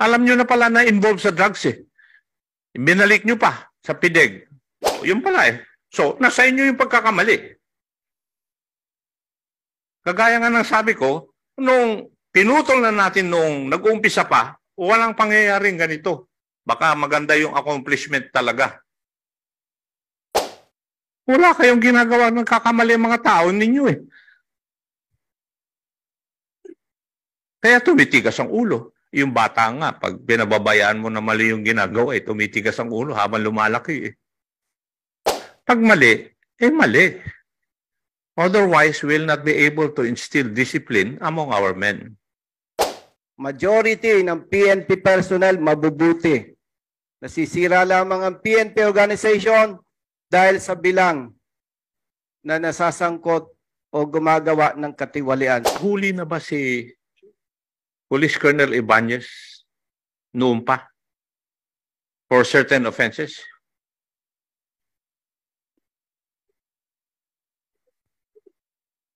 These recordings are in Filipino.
Alam nyo na pala na involved sa drugs eh. Binalik nyo pa sa PIDEG. yun pala eh. So, nasa inyo yung pagkakamali. Kagaya nga ng sabi ko, nung pinutol na natin nung nag-uumpisa pa, walang pangyayaring ganito. Baka maganda yung accomplishment talaga. Wala kayong ginagawa ng kakamali mga tao ninyo eh. Kaya tumitigas ang ulo. Yung bata nga, pag pinababayaan mo na mali yung ginagawa, eh, tumitigas ang ulo habang lumalaki. Eh. Pag mali, eh mali. Otherwise, we'll not be able to instill discipline among our men. Majority ng PNP personnel mabubuti. Nasisira lamang ang PNP organization dahil sa bilang na nasasangkot o gumagawa ng katiwalian. Huli na ba si Police Colonel Ibanez noon pa for certain offenses?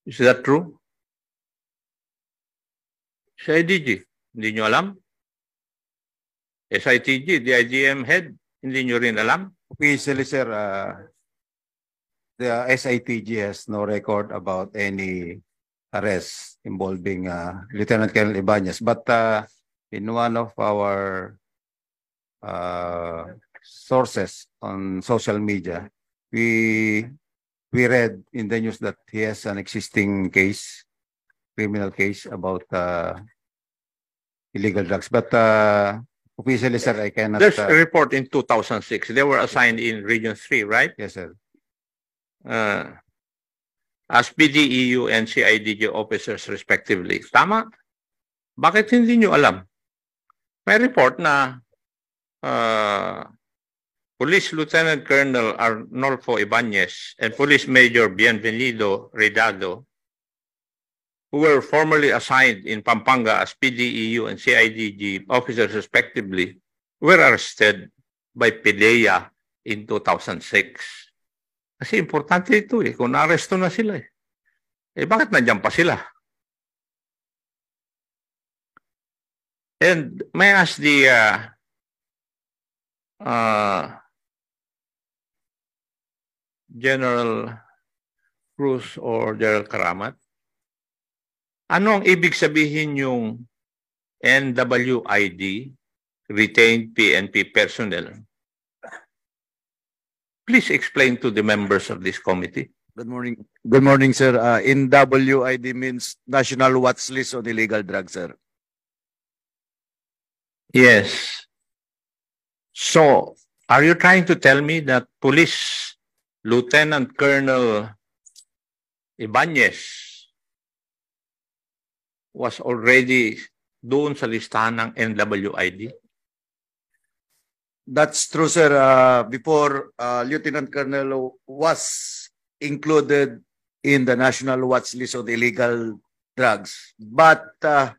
Is that true? Sa IDG, hindi nyo alam? SITG, the IGM head, hindi nyo rin alam? Officially, sir, uh, the SITG has no record about any arrest involving uh, Lieutenant Colonel Ibanez. But uh, in one of our uh, sources on social media, we we read in the news that he has an existing case, criminal case about uh, illegal drugs. But uh, officially, sir, I cannot. There's uh, report in 2006. They were assigned in Region 3, right? Yes, sir. Uh, as PDEU and CIDG officers respectively. Tama? Bakit hindi nyo alam? May report na uh, Police Lieutenant Colonel Arnolfo Ibanez and Police Major Bienvenido Redado, who were formerly assigned in Pampanga as PDEU and CIDG officers respectively, were arrested by PDEA in 2006. Kasi importante ito eh. Kung naaresto na sila eh. Eh bakit nandiyan pa sila? And may ask the uh, uh, General Cruz or General Karamat, ano ang ibig sabihin yung NWID, Retained PNP Personnel? please explain to the members of this committee. Good morning. Good morning, sir. Uh, NWID means National Watch List on Illegal Drugs, sir. Yes. So, are you trying to tell me that police Lieutenant Colonel Ibanez was already doon sa listahan ng NWID? That's true, sir. Uh, before uh, Lieutenant Colonel was included in the national watch list of illegal drugs, but uh,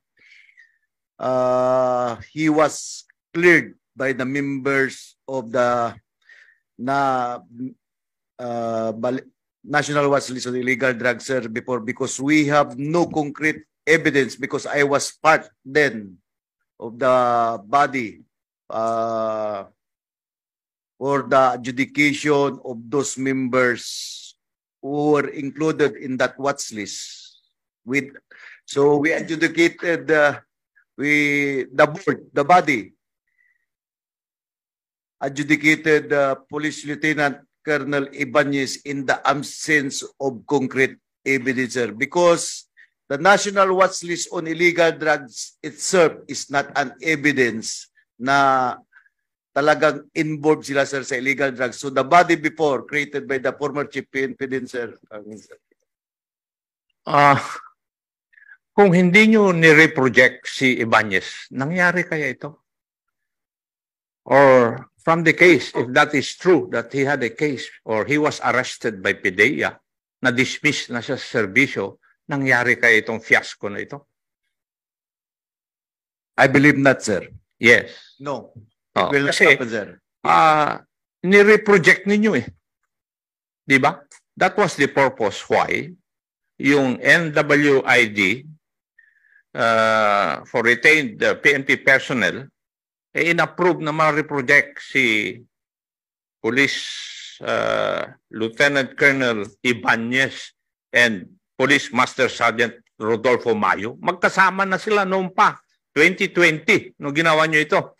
uh, he was cleared by the members of the na uh, national watch list of illegal drugs, sir. Before, because we have no concrete evidence, because I was part then of the body uh, or the adjudication of those members who were included in that watch list. With so we adjudicated the uh, we the board, the body adjudicated uh, Police Lieutenant Colonel Ibanez in the absence of concrete evidence because the National Watch List on Illegal Drugs itself is not an evidence na talagang involved sila sir sa illegal drugs. So the body before created by the former chief PNP din sir. Ah, uh, kung hindi nyo ni-reproject si Ibanez, nangyari kaya ito? Or from the case, if that is true, that he had a case or he was arrested by PDEA, na-dismiss na siya sa serbisyo, nangyari kaya itong fiasco na ito? I believe not, sir. Yes. No. Oh, It oh, will kasi, stop there. Uh, nire-project ninyo eh. Di ba? That was the purpose why yung NWID uh, ah, for retained the uh, PNP personnel eh inapprove na ma-reproject si Police uh, Lieutenant Colonel Ibanez and Police Master Sergeant Rodolfo Mayo. Magkasama na sila noon pa 2020, no ginawa nyo ito.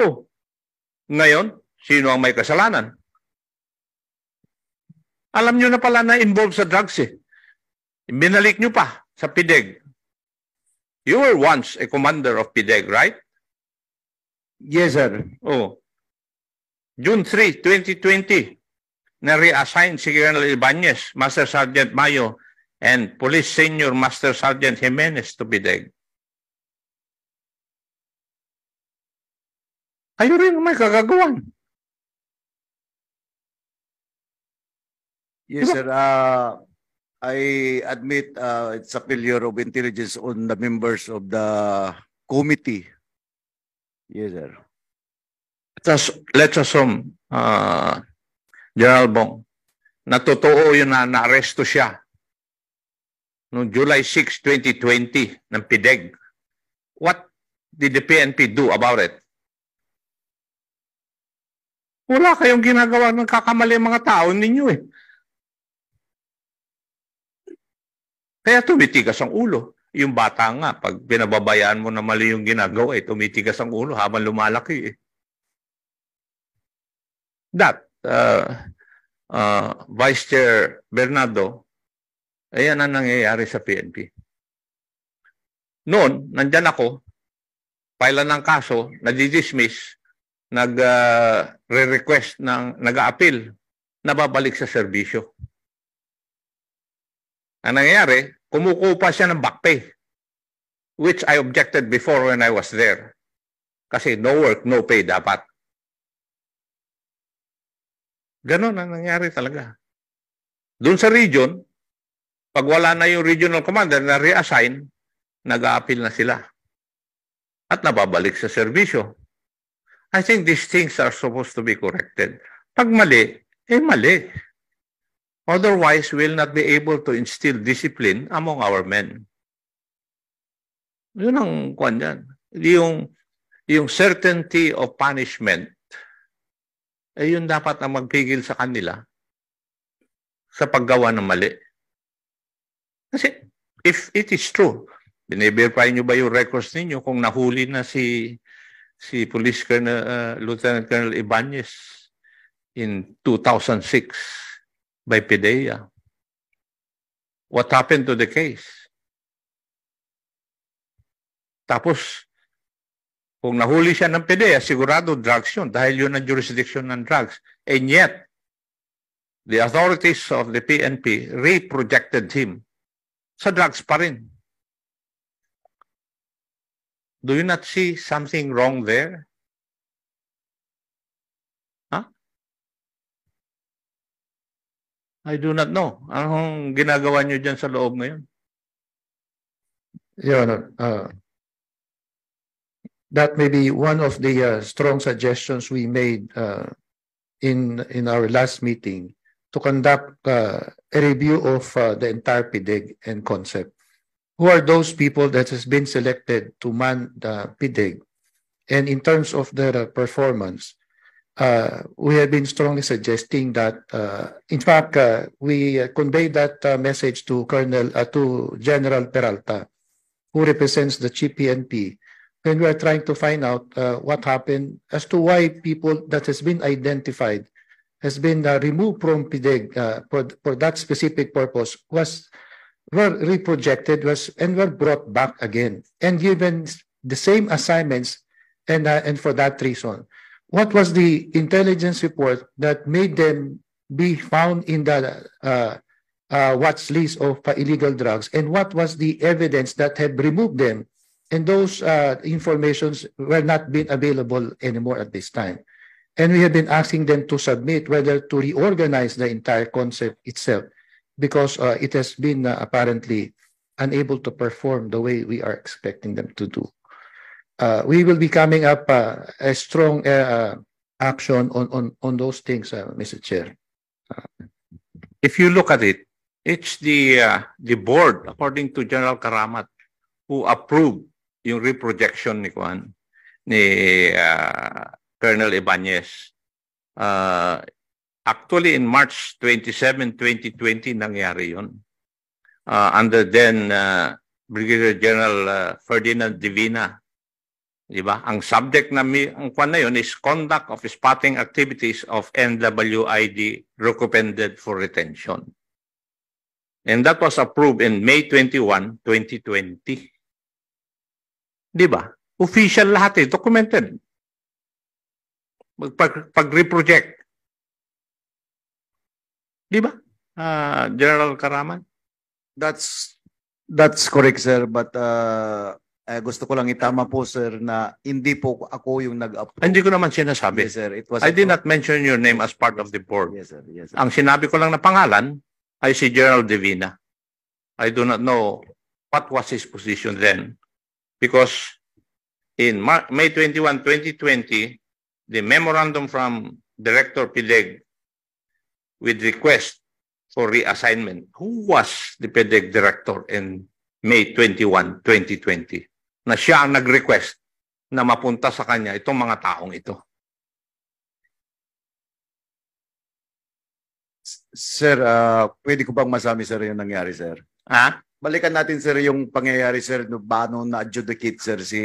Oh. Ngayon, sino ang may kasalanan? Alam nyo na pala na involved sa drugs eh. Binalik nyo pa sa PIDEG. You were once a commander of PIDEG, right? Yes, sir. Oh. June 3, 2020, na-reassign si General Ibanez, Master Sergeant Mayo, and Police Senior Master Sergeant Jimenez to Bideg. Kayo rin may kagagawan. Yes, diba? sir. Uh, I admit uh, it's a failure of intelligence on the members of the committee. Yes, sir. Let us, let's assume, uh, ah, General Bong, na yun na naaresto siya no July 6, 2020 ng PDEG. What did the PNP do about it? Wala kayong ginagawa. Nagkakamali ang mga tao ninyo eh. Kaya tumitigas ang ulo. Yung bata nga, pag binababayaan mo na mali yung ginagawa, eh, tumitigas ang ulo habang lumalaki. Eh. That, uh, uh, Vice Chair Bernardo, Ayan ang nangyayari sa PNP. Noon, nandyan ako, pailan ng kaso, nadidismiss, nag uh, ah, re ng, nag-a-appeal, nababalik sa serbisyo. Ang nangyayari, kumukupa siya ng back pay, which I objected before when I was there. Kasi no work, no pay dapat. Ganon ang nangyari talaga. Doon sa region, pag wala na yung regional commander na reassign, nag appeal na sila. At nababalik sa serbisyo. I think these things are supposed to be corrected. Pag mali, eh mali. Otherwise, we'll not be able to instill discipline among our men. Yun ang kwan yan. Yung, yung certainty of punishment, eh yun dapat ang magpigil sa kanila sa paggawa ng mali. Kasi if it is true, bine-verify nyo ba yung records ninyo kung nahuli na si si Police Colonel, uh, Lieutenant Colonel Ibanez in 2006 by PDEA? What happened to the case? Tapos, kung nahuli siya ng PDEA, sigurado drugs yun dahil yun ang jurisdiction ng drugs. And yet, the authorities of the PNP reprojected him sa drugs pa rin. Do you not see something wrong there? Huh? I do not know. Anong ginagawa niyo dyan sa loob ngayon? Your Honor, uh, that may be one of the uh, strong suggestions we made uh, in in our last meeting to conduct uh, a review of uh, the entire PIDIG and concept. Who are those people that has been selected to man the PIDIG? And in terms of their uh, performance, uh, we have been strongly suggesting that, uh, in fact, uh, we conveyed that message to Colonel, to General Peralta, who represents the GPNP, when we are trying to find out what happened as to why people that has been identified has been uh, removed from PDEG uh, for, for that specific purpose was were reprojected was and were brought back again and given the same assignments and uh, and for that reason what was the intelligence report that made them be found in the uh, uh, watch list of uh, illegal drugs and what was the evidence that had removed them and those uh, informations were not being available anymore at this time and we have been asking them to submit whether to reorganize the entire concept itself because uh, it has been uh, apparently unable to perform the way we are expecting them to do. Uh, we will be coming up uh, a strong uh, uh, action on, on, on those things, Mr. Chair. if you look at it, it's the, the board, according to General Karamat, who approved yung reprojection ni Kwan, ni uh, Colonel Ibanez. Uh, actually, in March 27, 2020, nangyari yun. Uh, under then uh, Brigadier General uh, Ferdinand Divina. Di ba? Ang subject na mi, ang kwan na yun is conduct of spotting activities of NWID recommended for retention. And that was approved in May 21, 2020. Di ba? Official lahat eh, documented. Pag-reproject. Di ba? Uh, General Karaman? That's that's correct sir but uh, eh, gusto ko lang itama po sir na hindi po ako yung nag-approve. Ah, hindi ko naman sinasabi. Yes, sir. It was I did not mention your name as part of the board. Yes, sir. Yes, sir. Ang sinabi ko lang na pangalan ay si General Divina. I do not know what was his position then because in Mar May 21, 2020, the memorandum from Director PDEG with request for reassignment. Who was the PDEG director in May 21, 2020? Na siya ang nag-request na mapunta sa kanya itong mga taong ito. Sir, uh, pwede ko bang masabi sir yung nangyari, sir? Ha? balikan natin sir yung pangyayari sir no paano na adjudicate sir si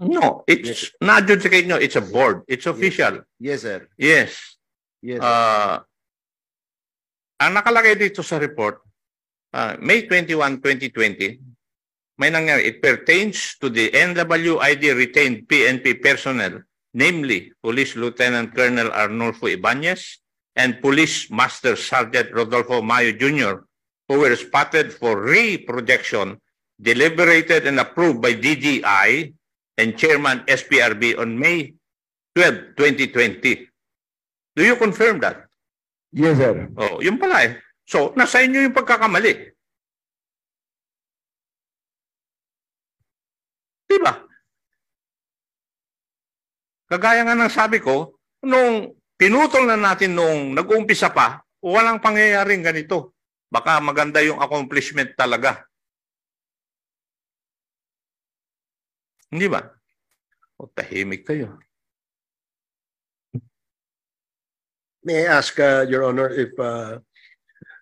No, it's yes. not adjudicate no, it's a board. It's official. Yes, sir. Yes. Yes. Uh, ang nakalagay dito sa report uh, May 21, 2020 may nangyari. It pertains to the NWID retained PNP personnel, namely Police Lieutenant Colonel Arnulfo Ibanez and Police Master Sergeant Rodolfo Mayo Jr who were spotted for reprojection deliberated and approved by DGI and Chairman SPRB on May 12, 2020. Do you confirm that? Yes, sir. Oh, yun pala eh. So, nasa inyo yung pagkakamali. Diba? Kagaya nga ng sabi ko, nung pinutol na natin nung nag-uumpisa pa, walang pangyayaring ganito. Baka maganda yung accomplishment talaga. Hindi ba? O tahimik kayo. May I ask, uh, Your Honor, if uh,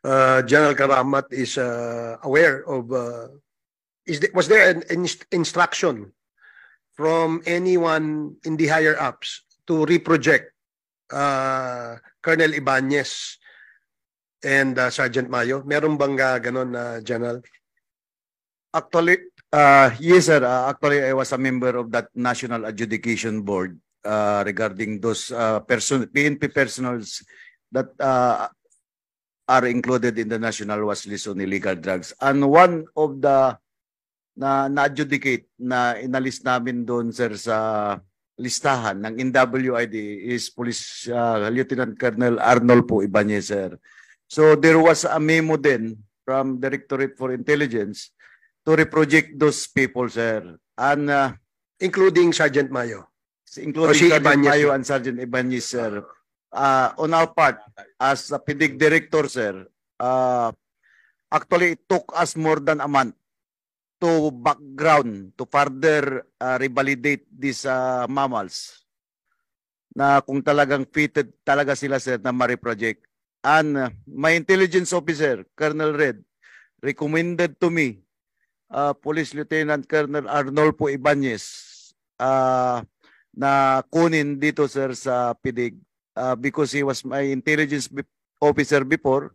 uh, General Karamat is uh, aware of, uh, is there, was there an inst instruction from anyone in the higher ups to reproject uh, Colonel Ibanez and uh, Sergeant Mayo? Meron bang uh, ganun na uh, general? Actually, uh, yes sir. Uh, actually, I was a member of that National Adjudication Board uh, regarding those uh, person PNP personals that uh, are included in the national watch list on illegal drugs. And one of the na na-adjudicate na inalis namin doon sir sa listahan ng NWID is Police uh, Lieutenant Colonel Arnold po Ibanez sir. So there was a memo then from Directorate for Intelligence to reproject those people, sir. And uh, Including Sergeant Mayo. including si Sergeant Ibanez. Mayo and Sergeant Ibanez, sir. Uh, on our part, as a PIDIG director, sir, uh, actually it took us more than a month to background, to further uh, revalidate these uh, mammals na kung talagang fitted talaga sila sir na ma-reproject and my intelligence officer, Colonel Red, recommended to me uh, Police Lieutenant Colonel Arnolfo Ibanez uh, na kunin dito sir sa PIDIG uh, because he was my intelligence officer before.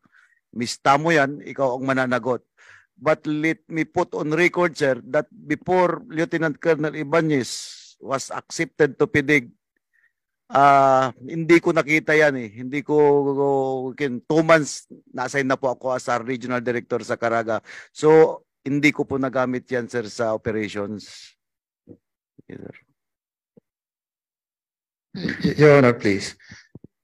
Miss Tamo yan, ikaw ang mananagot. But let me put on record sir that before Lieutenant Colonel Ibanez was accepted to PIDIG, uh, hindi ko nakita yan eh. Hindi ko, kin, two months, na-assign na po ako as our regional director sa Caraga. So, hindi ko po nagamit yan, sir, sa operations. Yes, Your Honor, please.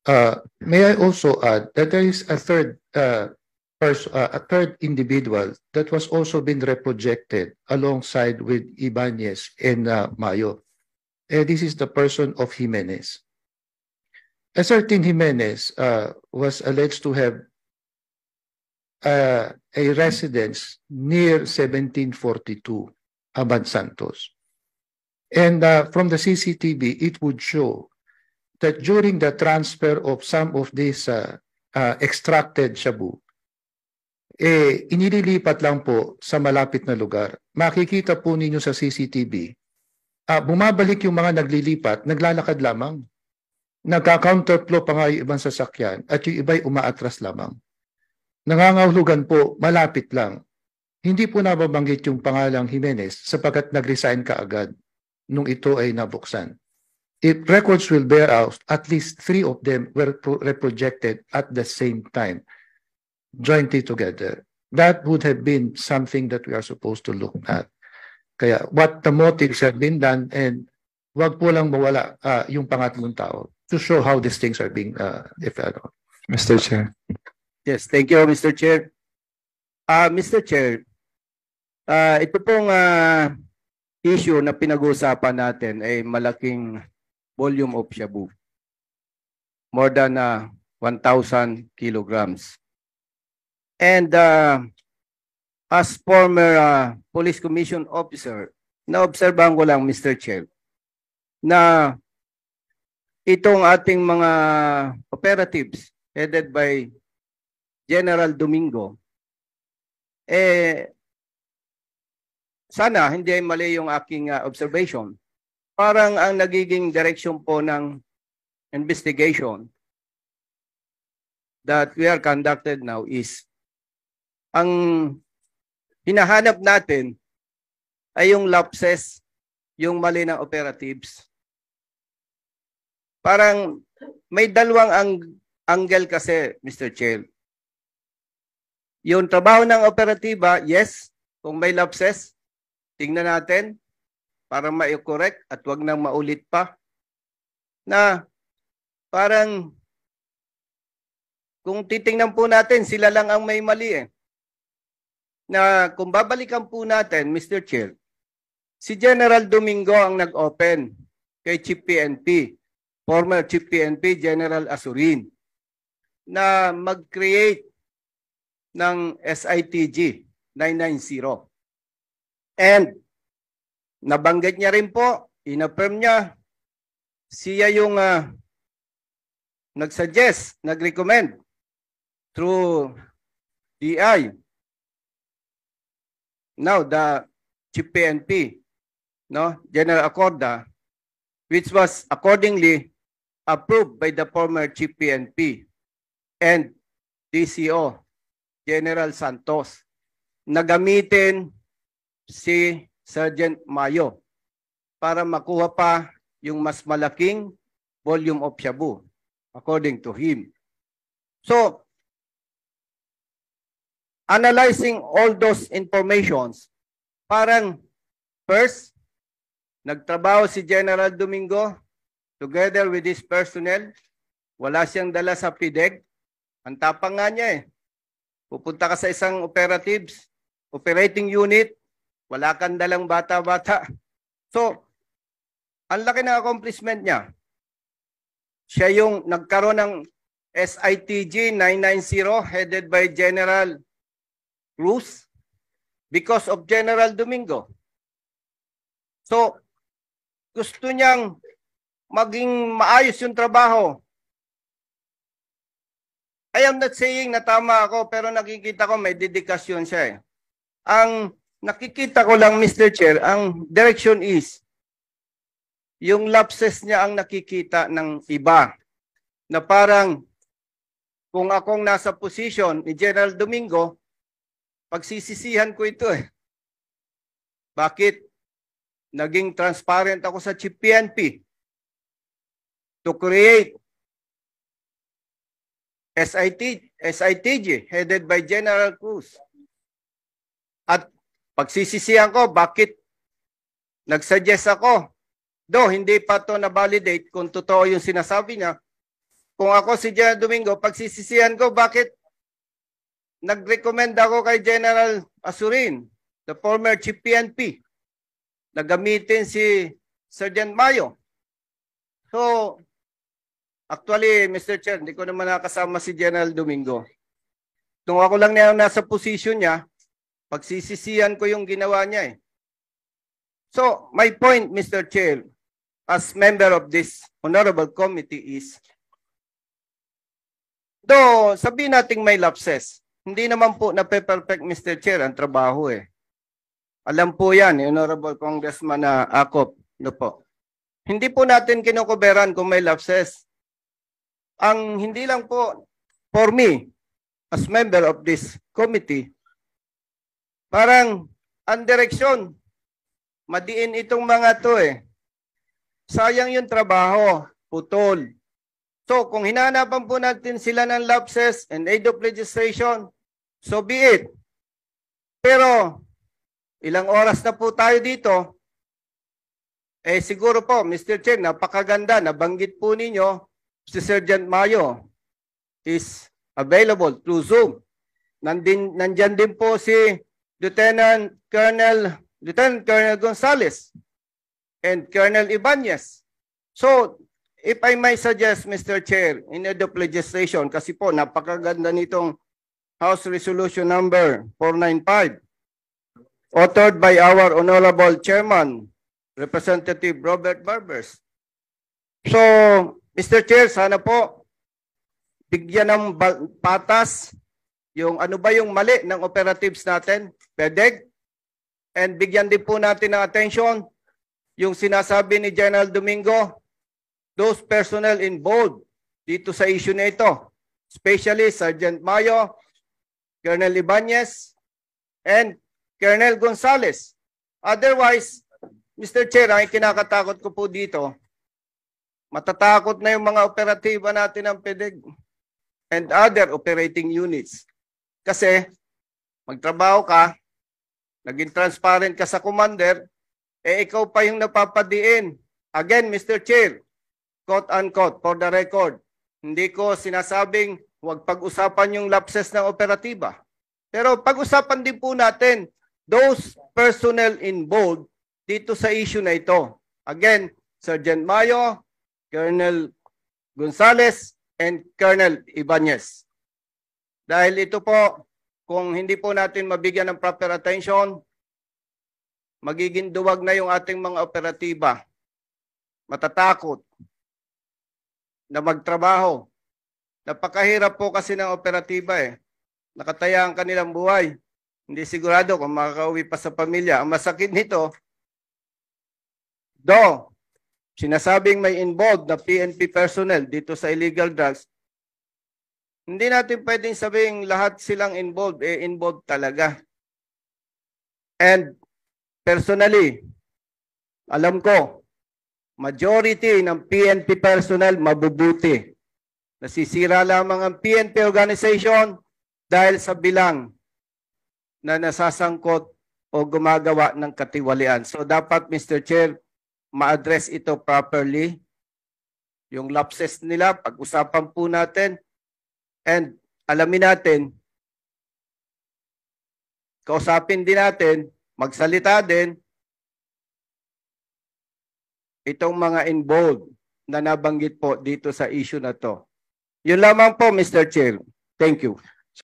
Uh, may I also add that there is a third uh, person, uh, a third individual that was also been reprojected alongside with Ibanez and uh, Mayo. Uh, this is the person of Jimenez. A certain Jimenez uh, was alleged to have uh, a residence near 1742 Abad Santos. And uh, from the CCTV, it would show that during the transfer of some of this uh, uh, extracted shabu, eh, inililipat lang po sa malapit na lugar. Makikita po ninyo sa CCTV, uh, ah, bumabalik yung mga naglilipat, naglalakad lamang nagka-counterflow pa nga yung ibang sasakyan at yung iba'y umaatras lamang. Nangangahulugan po, malapit lang. Hindi po nababanggit yung pangalang Jimenez sapagkat nag-resign ka agad nung ito ay nabuksan. If records will bear out, at least three of them were pro- reprojected at the same time, jointly together. That would have been something that we are supposed to look at. Kaya what the motives have been done and wag po lang mawala uh, yung pangatlong tao to show how these things are being uh, if Mr. Chair. Yes, thank you Mr. Chair. Uh, ah, Mr. Chair, uh, ito pong uh, issue na pinag-uusapan natin ay malaking volume of shabu. More than uh, 1,000 kilograms. And uh, as former uh, police commission officer, naobserbahan ko lang Mr. Chair, na itong ating mga operatives headed by General Domingo, eh, sana hindi ay mali yung aking uh, observation. Parang ang nagiging direction po ng investigation that we are conducted now is ang hinahanap natin ay yung lapses, yung mali ng operatives parang may dalawang ang angle kasi, Mr. Chair. Yung trabaho ng operatiba, yes, kung may lapses, tingnan natin para ma-correct at wag nang maulit pa na parang kung titingnan po natin, sila lang ang may mali eh. Na kung babalikan po natin, Mr. Chair, si General Domingo ang nag-open kay Chief PNP former Chief PNP General Asurin na mag-create ng SITG 990. And nabanggit niya rin po, inaffirm niya, siya yung uh, nagsuggest, nag-recommend through DI. Now, the Chief PNP, no, General Acorda, which was accordingly approved by the former GPNP and DCO, General Santos, na gamitin si Sergeant Mayo para makuha pa yung mas malaking volume of shabu according to him. So, analyzing all those informations, parang first, nagtrabaho si General Domingo together with his personnel. Wala siyang dala sa PDEG. Ang tapang nga niya eh. Pupunta ka sa isang operatives, operating unit, wala kang dalang bata-bata. So, ang laki ng accomplishment niya. Siya yung nagkaroon ng SITG 990 headed by General Cruz because of General Domingo. So, gusto niyang maging maayos yung trabaho. I am not saying na tama ako pero nakikita ko may dedikasyon siya eh. Ang nakikita ko lang Mr. Chair, ang direction is yung lapses niya ang nakikita ng iba. Na parang kung akong nasa position ni General Domingo, pagsisisihan ko ito eh. Bakit? Naging transparent ako sa chief PNP to create SIT, SITG headed by General Cruz. At pagsisisihan ko bakit nagsuggest ako. Do hindi pa to na-validate kung totoo yung sinasabi niya. Kung ako si General Domingo, pagsisisihan ko bakit nag-recommend ako kay General Asurin, the former chief PNP, na gamitin si Sergeant Mayo. So, Actually, Mr. Chair, hindi ko naman nakasama si General Domingo. Nung ako lang na nasa position niya, pagsisisihan ko yung ginawa niya eh. So, my point, Mr. Chair, as member of this honorable committee is, though sabihin nating may lapses, hindi naman po na perfect Mr. Chair ang trabaho eh. Alam po yan, eh, Honorable Congressman na ah, Akop. No po. Hindi po natin kinukuberan kung may lapses ang hindi lang po for me as member of this committee, parang ang direksyon, madiin itong mga to eh. Sayang yung trabaho, putol. So kung hinanapan po natin sila ng lapses and aid of legislation, so be it. Pero ilang oras na po tayo dito, eh siguro po Mr. Chen, napakaganda, nabanggit po ninyo si Sergeant Mayo is available through Zoom. Nandin, nandyan din po si Lieutenant Colonel Lieutenant Colonel Gonzales and Colonel Ibanez. So, if I may suggest, Mr. Chair, in aid of legislation, kasi po napakaganda nitong House Resolution Number 495, authored by our Honorable Chairman, Representative Robert Barbers. So, Mr. Chair, sana po bigyan ng patas yung ano ba yung mali ng operatives natin, PEDEG. And bigyan din po natin ng attention yung sinasabi ni General Domingo, those personnel involved dito sa issue na ito, especially Sergeant Mayo, Colonel Ibanez, and Colonel Gonzales. Otherwise, Mr. Chair, ang kinakatakot ko po dito, Matatakot na yung mga operatiba natin ng PDEG and other operating units. Kasi magtrabaho ka, naging transparent ka sa commander, eh ikaw pa yung napapadiin. Again, Mr. Chair, quote unquote, for the record, hindi ko sinasabing huwag pag-usapan yung lapses ng operatiba. Pero pag-usapan din po natin those personnel involved dito sa issue na ito. Again, Sergeant Mayo, Colonel Gonzales and Colonel Ibanez. Dahil ito po, kung hindi po natin mabigyan ng proper attention, magiging duwag na yung ating mga operatiba. Matatakot na magtrabaho. Napakahirap po kasi ng operatiba eh. Nakataya ang kanilang buhay. Hindi sigurado kung makakauwi pa sa pamilya. Ang masakit nito, do, sinasabing may involved na PNP personnel dito sa illegal drugs, hindi natin pwedeng sabing lahat silang involved, eh involved talaga. And personally, alam ko, majority ng PNP personnel mabubuti. Nasisira lamang ang PNP organization dahil sa bilang na nasasangkot o gumagawa ng katiwalian. So dapat Mr. Chair, ma-address ito properly. Yung lapses nila, pag-usapan po natin. And alamin natin, kausapin din natin, magsalita din, itong mga involved na nabanggit po dito sa issue na to. Yun lamang po, Mr. Chair. Thank you.